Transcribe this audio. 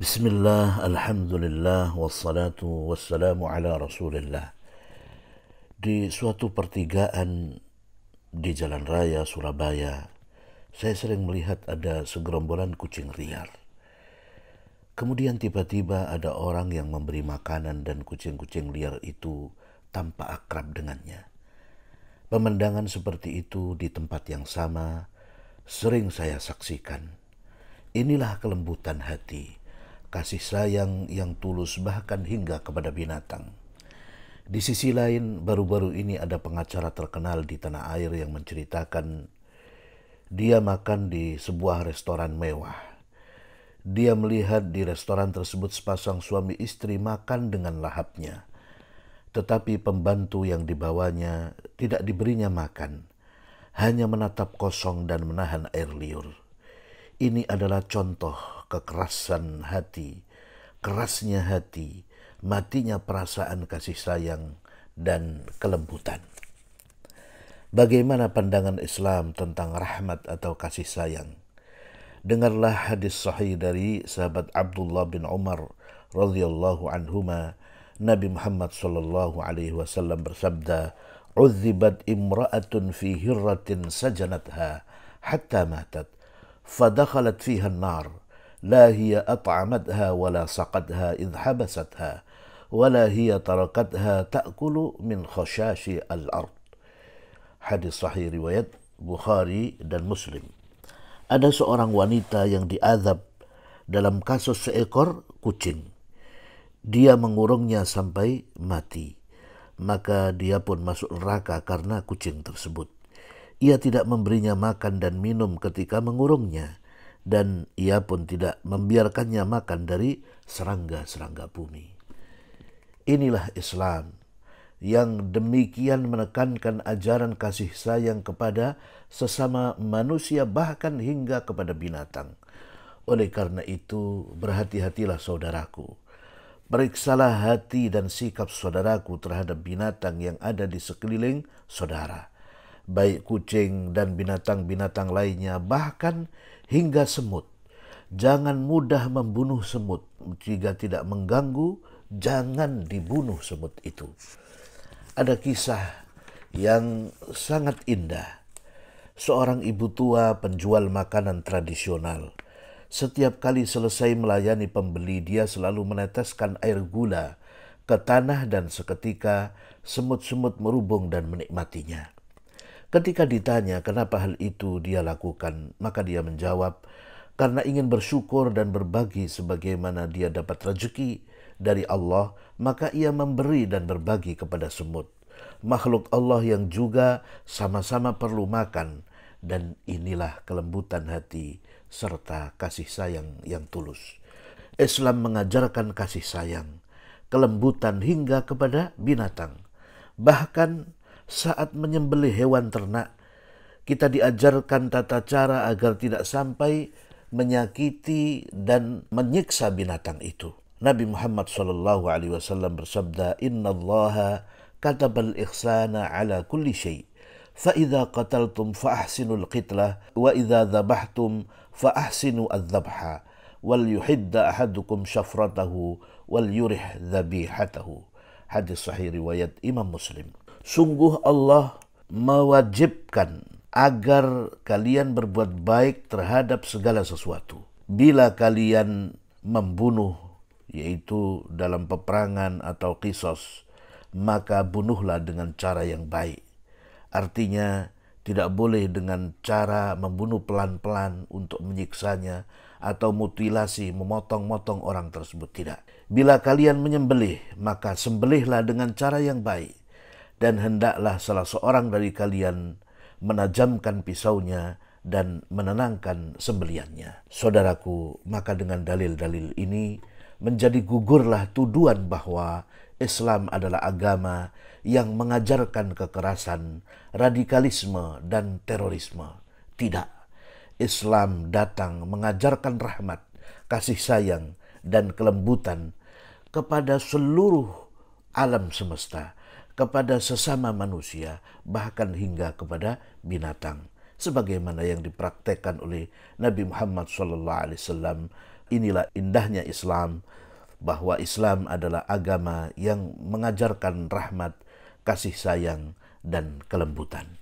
Bismillah, Alhamdulillah, الحمد لله wassalatu wassalamu ala rasulillah di suatu pertigaan di jalan raya Surabaya saya sering melihat ada segerombolan kucing liar kemudian tiba-tiba ada orang yang memberi makanan dan kucing-kucing liar itu tanpa akrab dengannya pemandangan seperti itu di tempat yang sama sering saya saksikan inilah kelembutan hati kasih sayang yang tulus bahkan hingga kepada binatang. Di sisi lain, baru-baru ini ada pengacara terkenal di tanah air yang menceritakan dia makan di sebuah restoran mewah. Dia melihat di restoran tersebut sepasang suami istri makan dengan lahapnya. Tetapi pembantu yang dibawanya tidak diberinya makan, hanya menatap kosong dan menahan air liur. Ini adalah contoh kekerasan hati, kerasnya hati, matinya perasaan kasih sayang dan kelembutan. Bagaimana pandangan Islam tentang rahmat atau kasih sayang? Dengarlah hadis sahih dari sahabat Abdullah bin Umar radhiyallahu anhuma Nabi Muhammad sallallahu alaihi wasallam bersabda, "Uzibat imra'atun fi hirratin sajanatha hatta matat." فدخلت فيها النار لا هي أطعمتها ولا سقتها إذ حبستها ولا هي تركتها تأكل من خشاش الأرض Hadis sahih riwayat Bukhari dan Muslim. Ada seorang wanita yang diazab dalam kasus seekor kucing. Dia mengurungnya sampai mati. Maka dia pun masuk neraka karena kucing tersebut. Ia tidak memberinya makan dan minum ketika mengurungnya, dan ia pun tidak membiarkannya makan dari serangga-serangga bumi. Inilah Islam yang demikian menekankan ajaran kasih sayang kepada sesama manusia, bahkan hingga kepada binatang. Oleh karena itu, berhati-hatilah saudaraku. Periksalah hati dan sikap saudaraku terhadap binatang yang ada di sekeliling saudara baik kucing dan binatang-binatang lainnya, bahkan hingga semut. Jangan mudah membunuh semut jika tidak mengganggu, jangan dibunuh semut itu. Ada kisah yang sangat indah. Seorang ibu tua penjual makanan tradisional. Setiap kali selesai melayani pembeli, dia selalu meneteskan air gula ke tanah dan seketika semut-semut merubung dan menikmatinya. Ketika ditanya kenapa hal itu dia lakukan, maka dia menjawab, karena ingin bersyukur dan berbagi sebagaimana dia dapat rezeki dari Allah, maka ia memberi dan berbagi kepada semut. Makhluk Allah yang juga sama-sama perlu makan, dan inilah kelembutan hati serta kasih sayang yang tulus. Islam mengajarkan kasih sayang, kelembutan hingga kepada binatang. Bahkan saat menyembeli hewan ternak, kita diajarkan tata cara agar tidak sampai menyakiti dan menyiksa binatang itu. Nabi Muhammad Shallallahu alaihi wasallam bersabda, "Inna Allah katabal ihsana ala kulli syai." فإذا قتلتم فأحسنوا القتلة وإذا ذبحتم فأحسنوا الذبح وليحد أحدكم شفرته وليرح ذبيحته hadis sahih riwayat Imam Muslim. Sungguh Allah mewajibkan agar kalian berbuat baik terhadap segala sesuatu. Bila kalian membunuh, yaitu dalam peperangan atau kisos, maka bunuhlah dengan cara yang baik. Artinya, tidak boleh dengan cara membunuh pelan-pelan untuk menyiksanya atau mutilasi memotong-motong orang tersebut. Tidak. Bila kalian menyembelih, maka sembelihlah dengan cara yang baik dan hendaklah salah seorang dari kalian menajamkan pisaunya dan menenangkan sembeliannya. Saudaraku, maka dengan dalil-dalil ini menjadi gugurlah tuduhan bahwa Islam adalah agama yang mengajarkan kekerasan, radikalisme, dan terorisme. Tidak, Islam datang mengajarkan rahmat, kasih sayang, dan kelembutan kepada seluruh alam semesta, kepada sesama manusia, bahkan hingga kepada binatang. Sebagaimana yang dipraktekkan oleh Nabi Muhammad SAW, inilah indahnya Islam, bahwa Islam adalah agama yang mengajarkan rahmat, kasih sayang, dan kelembutan.